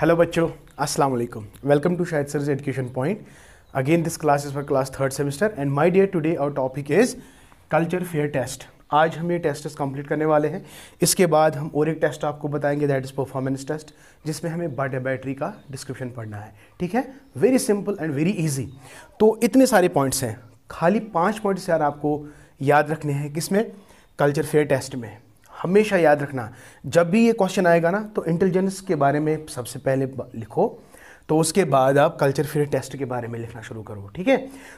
Hello बच्चों अस्सलाम वालेकुम welcome to Shahid sir education point again this class is for class third semester and my dear today our topic is culture fair test आज हम ये test complete करने वाले हैं इसके बाद हम और एक टेस्ट आपको बताएंगे दैट इज़ परफॉर्मेंस टेस्ट जिसमें हमें बाटा बैटरी का डिस्क्रिप्शन पढ़ना है ठीक है very simple and very easy तो इतने सारे पॉइंट्स हैं खाली पाँच पॉइंट्स यार आपको याद रखने हैं किसमें कल्चर फेयर टेस्ट में हमेशा याद रखना जब भी ये क्वेश्चन आएगा ना तो इंटेलिजेंस के बारे में सबसे पहले लिखो तो उसके बाद आप कल्चर फिर टेस्ट के बारे में लिखना शुरू करो ठीक है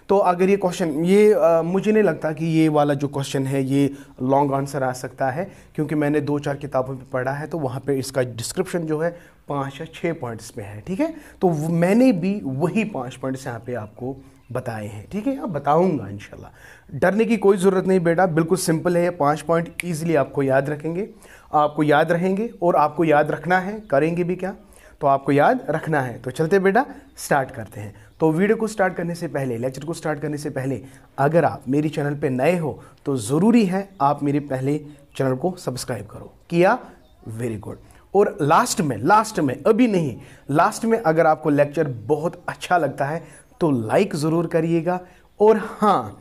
तो अगर ये क्वेश्चन ये आ, मुझे नहीं लगता कि ये वाला जो क्वेश्चन है ये लॉन्ग आंसर आ सकता है क्योंकि मैंने दो चार किताबों पर पढ़ा है तो वहाँ पे इसका डिस्क्रिप्शन जो है पाँच या छः पॉइंट्स में है ठीक है तो मैंने भी वही पाँच पॉइंट्स यहाँ पे आपको बताए हैं ठीक है अब हाँ, बताऊंगा इंशाल्लाह डरने की कोई ज़रूरत नहीं बेटा बिल्कुल सिंपल है पांच पाँच पॉइंट ईजिली आपको याद रखेंगे आपको याद रहेंगे और आपको याद रखना है करेंगे भी क्या तो आपको याद रखना है तो चलते बेटा स्टार्ट करते हैं तो वीडियो को स्टार्ट करने से पहले लेक्चर को स्टार्ट करने से पहले अगर आप मेरे चैनल पर नए हो तो ज़रूरी है आप मेरे पहले चैनल को सब्सक्राइब करो किया वेरी गुड और लास्ट में लास्ट में अभी नहीं लास्ट में अगर आपको लेक्चर बहुत अच्छा लगता है तो लाइक ज़रूर करिएगा और हाँ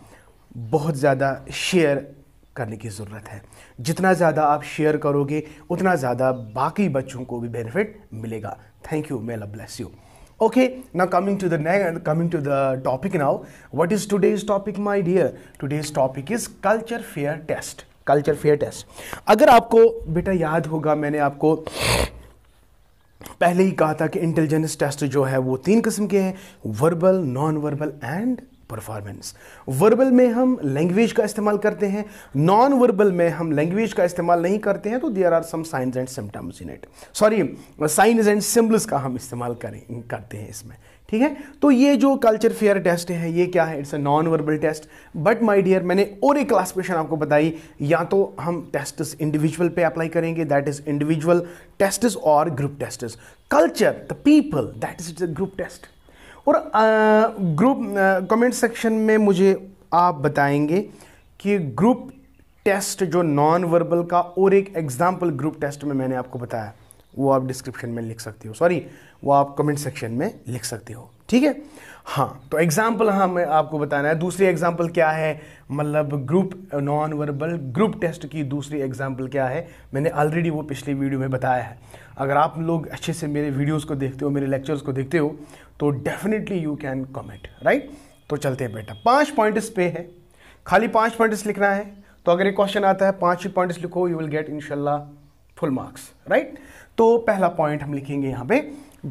बहुत ज़्यादा शेयर करने की ज़रूरत है जितना ज़्यादा आप शेयर करोगे उतना ज़्यादा बाकी बच्चों को भी बेनिफिट मिलेगा thank you may love bless you okay now coming to the coming to the topic now what is today is topic my dear today's topic is culture fair test culture fair test अगर आपको बेटा याद होगा मैंने आपको पहले ही कहा था कि इंटेलिजेंस टेस्ट जो है वो तीन किस्म के हैं verbal non verbal and performance verbal में हम लैंग्वेज का इस्तेमाल करते हैं नॉन वर्बल में हम लैंग्वेज का इस्तेमाल नहीं करते हैं तो there are some signs and symptoms in it sorry signs and symbols का हम इस्तेमाल करें करते हैं इसमें ठीक है तो ये जो कल्चर फेयर टेस्ट है ये क्या है it's a non verbal test but my dear मैंने और एक क्लासिफिकेशन आपको बताई या तो हम टेस्टस इंडिविजुअल पे अप्लाई करेंगे दैट इज इंडिविजुअल टेस्टस और group tests culture the people that is it's a group test और ग्रुप कमेंट सेक्शन में मुझे आप बताएंगे कि ग्रुप टेस्ट जो नॉन वर्बल का और एक एग्जाम्पल ग्रुप टेस्ट में मैंने आपको बताया वो आप डिस्क्रिप्शन में लिख सकते हो सॉरी वो आप कमेंट सेक्शन में लिख सकते हो ठीक है हाँ तो एग्जाम्पल हाँ मैं आपको बताना है दूसरी एग्जाम्पल क्या है मतलब group non verbal group test की दूसरी एग्जाम्पल क्या है मैंने ऑलरेडी वो पिछली वीडियो में बताया है अगर आप लोग अच्छे से मेरे वीडियोस को देखते हो मेरे लेक्चर्स को देखते हो तो definitely you can comment right तो चलते हैं बेटा पाँच पॉइंट्स पे है खाली पाँच पॉइंट्स लिखना है तो अगर ये क्वेश्चन आता है पाँच ही पॉइंट्स लिखो यू विल गेट इनशाला फुल मार्क्स राइट तो पहला पॉइंट हम लिखेंगे यहाँ पे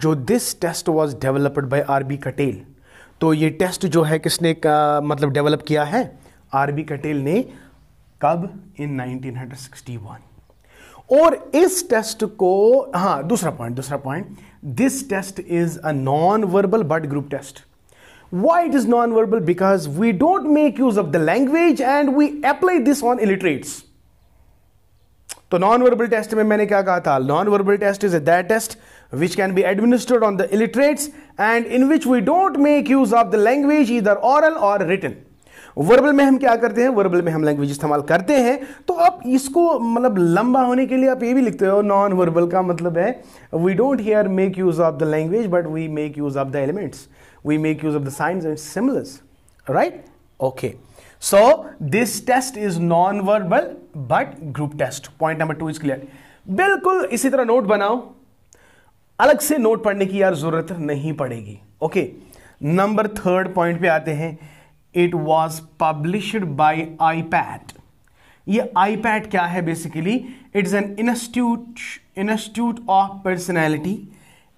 जो this test was developed by R B Cattell तो ये टेस्ट जो है किसने का, मतलब डेवलप किया है आर बी कटेल ने कब इन 1961 और इस टेस्ट को हाँ दूसरा पॉइंट दूसरा point this test is a non verbal but group test why it is non-verbal because we don't make use of the language and we apply this on illiterates तो नॉन वर्बल टेस्ट में मैंने क्या कहा था non verbal test is a that test which can be administered on the illiterates and in which we don't make use of the language इधर oral और return verbal में हम क्या करते हैं वर्बल में हम लैंग्वेज इस्तेमाल करते हैं तो आप इसको मतलब लंबा होने के लिए आप ये भी लिखते हो नॉन वर्बल का मतलब है we don't here make use of the language but we make use of the elements we make use of the signs and symbols right okay So this test is non-verbal but group test. Point number two is clear. बिल्कुल इसी तरह note बनाओ अलग से note पढ़ने की यार जरूरत नहीं पड़ेगी ओके नंबर थर्ड पॉइंट पे आते हैं it was published by IPAT ये आईपैड क्या है basically it's an institute institute of personality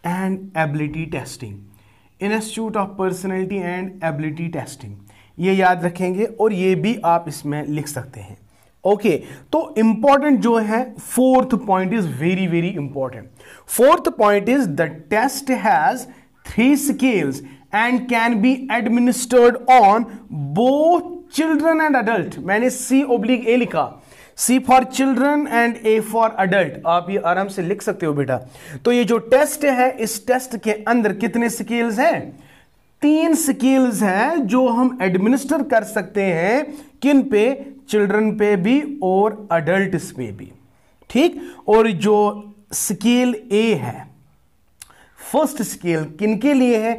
and ability testing institute of personality and ability testing ये याद रखेंगे और ये भी आप इसमें लिख सकते हैं ओके okay, तो इंपॉर्टेंट जो है fourth point is very very important fourth point is the test has three scales and can be administered on both children and adult मैंने सी ओब्लिक ए लिखा C for children and A for adult आप ये आराम से लिख सकते हो बेटा तो ये जो टेस्ट है इस टेस्ट के अंदर कितने स्केल्स हैं तीन स्किल्स हैं जो हम एडमिनिस्टर कर सकते हैं किन पे चिल्ड्रन पे भी और अडल्ट पे भी ठीक और जो स्केल ए है फर्स्ट स्केल किन के लिए है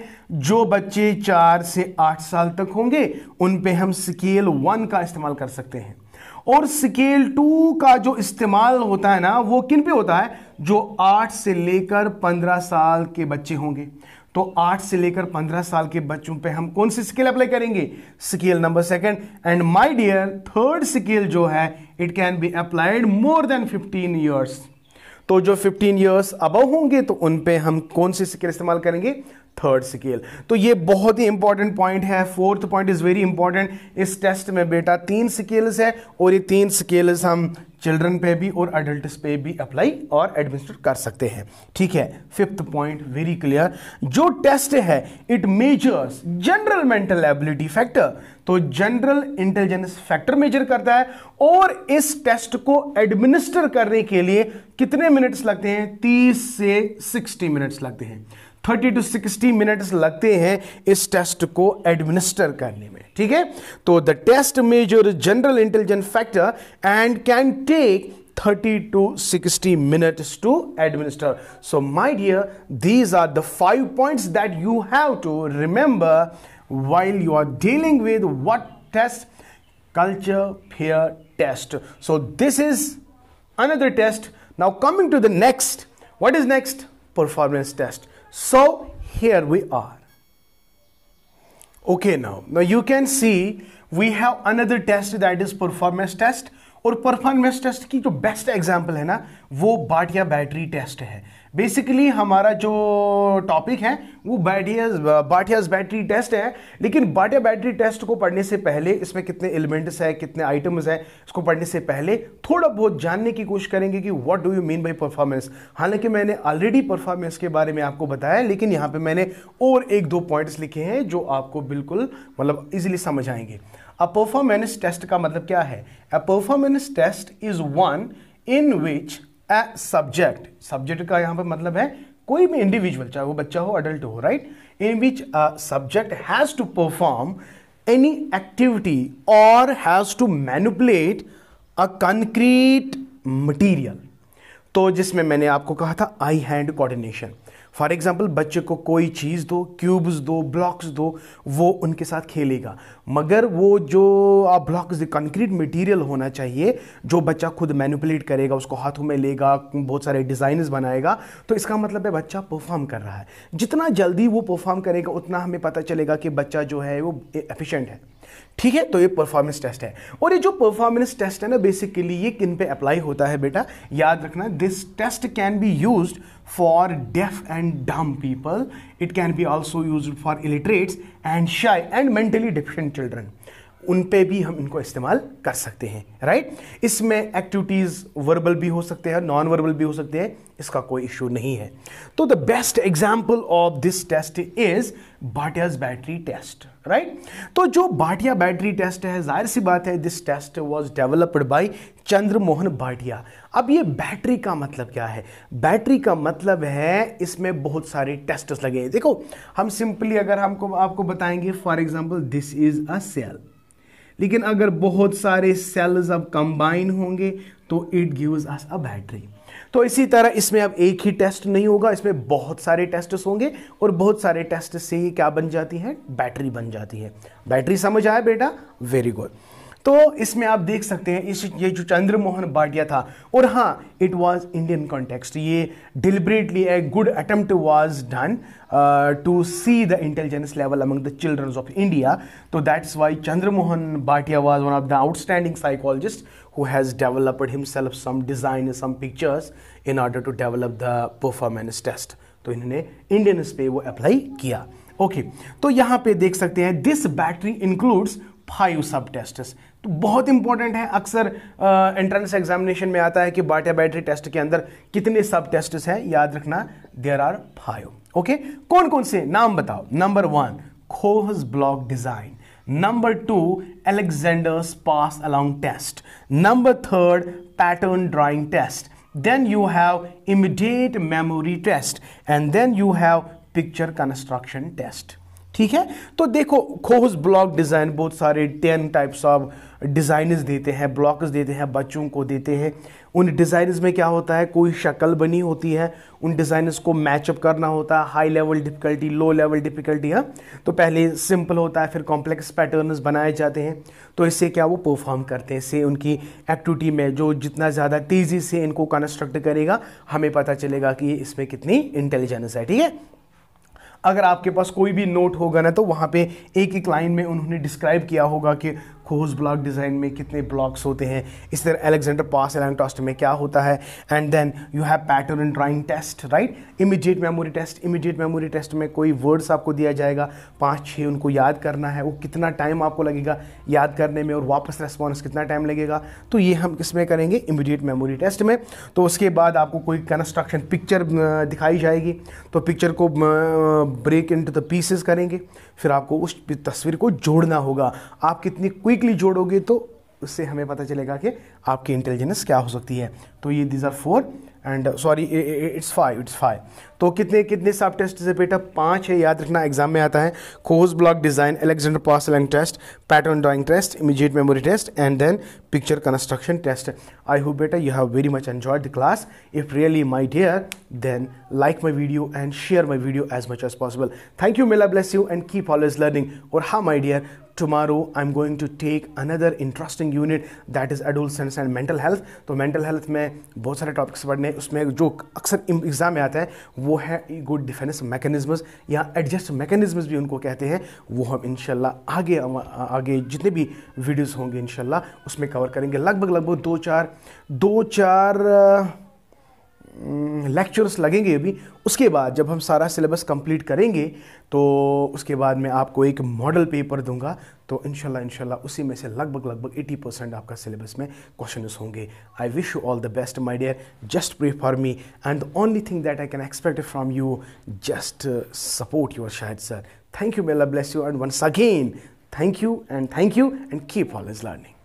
जो बच्चे चार से आठ साल तक होंगे उन पे हम स्केल वन का इस्तेमाल कर सकते हैं और स्केल टू का जो इस्तेमाल होता है ना वो किन पे होता है जो आठ से लेकर पंद्रह साल के बच्चे होंगे तो आठ से लेकर पंद्रह साल के बच्चों पे हम कौन सी स्किल अप्लाई करेंगे skill number second and my dear third skill जो है it can be applied more than fifteen years तो जो फिफ्टीन इयर्स अब होंगे तो उन पे हम कौन सी स्किल इस्तेमाल करेंगे थर्ड स्केल तो ये बहुत ही इंपॉर्टेंट पॉइंट है fourth point is very important इस टेस्ट में बेटा तीन स्केल्स है और ये तीन स्केल्स हम चिल्ड्रन पे भी और एडल्ट पे भी अप्लाई और एडमिनिस्टर कर सकते हैं ठीक है फिफ्थ पॉइंट वेरी क्लियर जो टेस्ट है it measures general mental ability factor तो जनरल इंटेलिजेंस फैक्टर मेजर करता है और इस टेस्ट को एडमिनिस्टर करने के लिए कितने मिनट्स लगते हैं 30 से 60 मिनट्स लगते हैं 30 टू 60 मिनट्स लगते हैं इस टेस्ट को एडमिनिस्टर करने में ठीक है तो the test measure general intelligence factor and can take 30 to 60 minutes to administer so my dear these are the five points that you have to remember while you are dealing with what test? Culture pair test. So this is another test. Now coming to the next, what is next? Performance test. So here we are. Okay now, now you can see we have another test that is performance test और performance test की जो best example है ना वो Bhatia battery test है basically हमारा जो topic है वो बैटियाज बाटियाज बैटरी टेस्ट है लेकिन बाटिया बैटरी टेस्ट को पढ़ने से पहले इसमें कितने एलिमेंट्स हैं कितने आइटम्स हैं इसको पढ़ने से पहले थोड़ा बहुत जानने की कोशिश करेंगे कि what do you mean by performance हालांकि मैंने ऑलरेडी परफॉर्मेंस के बारे में आपको बताया लेकिन यहाँ पर मैंने और एक दो पॉइंट्स लिखे हैं जो आपको बिल्कुल मतलब ईजिली समझ आएंगे अ परफॉर्मेंस टेस्ट का मतलब क्या है a performance test is one in which a subject subject का यहां पर मतलब है कोई भी इंडिविजुअल चाहे वो बच्चा हो अडल्ट हो right in which a subject has to perform any activity और has to manipulate a concrete material तो जिसमें मैंने आपको कहा था eye hand coordination for example बच्चे को कोई चीज़ दो क्यूब्स दो ब्लॉक्स दो वो उनके साथ खेलेगा मगर वो जो आप ब्लॉक्स कंक्रीट मटेरियल होना चाहिए जो बच्चा खुद मैनिपुलेट करेगा उसको हाथों में लेगा बहुत सारे डिज़ाइन बनाएगा तो इसका मतलब है बच्चा परफॉर्म कर रहा है जितना जल्दी वो परफॉर्म करेगा उतना हमें पता चलेगा कि बच्चा जो है वो एफिशेंट है ठीक है तो ये परफॉर्मेंस टेस्ट है और ये जो परफॉर्मेंस टेस्ट है ना बेसिकली ये किन पे अप्लाई होता है बेटा याद रखना this test can be use for deaf and dumb people it can be also use for illiterates and shy and mentally deficient children उन पे भी हम इनको इस्तेमाल कर सकते हैं राइट इसमें एक्टिविटीज़ वर्बल भी हो सकते हैं नॉन वर्बल भी हो सकते हैं इसका कोई इशू नहीं है तो the best example of this test is Bhatia's battery test right तो जो भाटिया बैटरी टेस्ट है जाहिर सी बात है this test was developed by Chandramohan Bhatia अब ये बैटरी का मतलब क्या है बैटरी का मतलब है इसमें बहुत सारे टेस्ट लगे देखो हम सिंपली अगर हमको आपको बताएंगे for example this is a cell लेकिन अगर बहुत सारे सेल्स अब कंबाइन होंगे तो it gives us a battery तो इसी तरह इसमें अब एक ही टेस्ट नहीं होगा इसमें बहुत सारे टेस्ट होंगे और बहुत सारे टेस्ट से ही क्या बन जाती है बैटरी बन जाती है बैटरी समझ आया बेटा वेरी गुड तो इसमें आप देख सकते हैं इस ये जो चंद्रमोहन भाटिया था और हाँ इट वॉज इंडियन कॉन्टेक्स्ट ये deliberately a good attempt was done to see the intelligence level among the children of India तो that's why Chandramohan Bhatia was one of the outstanding psychologist who has developed himself some design some pictures in order to develop the performance test तो इन्होंने Indian पे वो apply किया okay okay, तो यहाँ पे देख सकते हैं this battery includes five sub test तो बहुत इंपॉर्टेंट है अक्सर एंट्रेंस एग्जामिनेशन में आता है कि बैटरी टेस्ट के अंदर कितने सब टेस्ट हैं याद रखना देर आर फाइव ओके कौन कौन से नाम बताओ number one Kohs block design number two Alexander's pass along test number third pattern drawing test then you have immediate memory test and then you have picture construction test ठीक है तो देखो खोज ब्लॉक डिज़ाइन बहुत सारे ten types of designs देते हैं blocks देते हैं बच्चों को देते हैं उन डिज़ाइन में क्या होता है कोई शक्ल बनी होती है उन डिज़ाइनस को मैचअप करना होता है high level difficulty low level difficulty है तो पहले सिंपल होता है फिर कॉम्प्लेक्स पैटर्नस बनाए जाते हैं तो इससे क्या वो परफॉर्म करते हैं इससे उनकी एक्टिविटी में जो जितना ज़्यादा तेज़ी से इनको कंस्ट्रक्ट करेगा हमें पता चलेगा कि इसमें कितनी इंटेलिजेंस है ठीक है अगर आपके पास कोई भी नोट होगा ना तो वहाँ पे एक एक लाइन में उन्होंने डिस्क्राइब किया होगा कि होज ब्लॉक डिज़ाइन में कितने ब्लॉक्स होते हैं इस तरह एलेक्जेंडर पास एलान टेस्ट में क्या होता है and then you have pattern in drawing test right immediate memory test immediate memory test में कोई वर्ड्स आपको दिया जाएगा पाँच छः उनको याद करना है वो कितना टाइम आपको लगेगा याद करने में और वापस रेस्पॉन्स कितना टाइम लगेगा तो ये हम में करेंगे इमीडिएट मेमोरी टेस्ट में तो उसके बाद आपको कोई कंस्ट्रक्शन पिक्चर दिखाई जाएगी तो पिक्चर को break into the pieces करेंगे फिर आपको उस तस्वीर को जोड़ना होगा आप कितनी क्विक लॉजिकली जोड़ोगे तो उससे हमें पता चलेगा कि आपकी इंटेलिजेंस क्या हो सकती है तो ये these are four and sorry it's five it's five तो कितने कितने सब टेस्ट से बेटा पांच है याद रखना एग्जाम में आता है कोज ब्लॉक डिज़ाइन एलेक्जेंडर पार्सल and test pattern drawing test immediate memory test and then picture construction test I hope बेटा you have very much enjoyed the class if really my dear then like my video and share my video as much as possible thank you मेला bless you and keep is learning और हा my dear tomorrow i'm going to take another interesting unit that is adolescence and mental health तो mental health में बहुत सारे topics पढ़ने उसमें जो अक्सर एग्जाम में आता है वो वो है गुड डिफेंस मैकेनिज्मस या एडजस्ट मैकेनिज्मस भी उनको कहते हैं वो हम इन आगे आगे जितने भी वीडियोज़ होंगे इन उसमें कवर करेंगे लगभग लगभग दो चार दो चार लेक्चर्स लगेंगे अभी उसके बाद जब हम सारा सिलेबस कंप्लीट करेंगे तो उसके बाद मैं आपको एक मॉडल पेपर दूंगा तो इनशाला इनशाला उसी में से लगभग लगभग 80 परसेंट आपका सिलेबस में क्वेश्चन होंगे I wish you all the best my dear just pray for me and the only thing that I can expect from you just support your शायद सर थैंक यू मेला bless you and once again thank you and thank you and keep always learning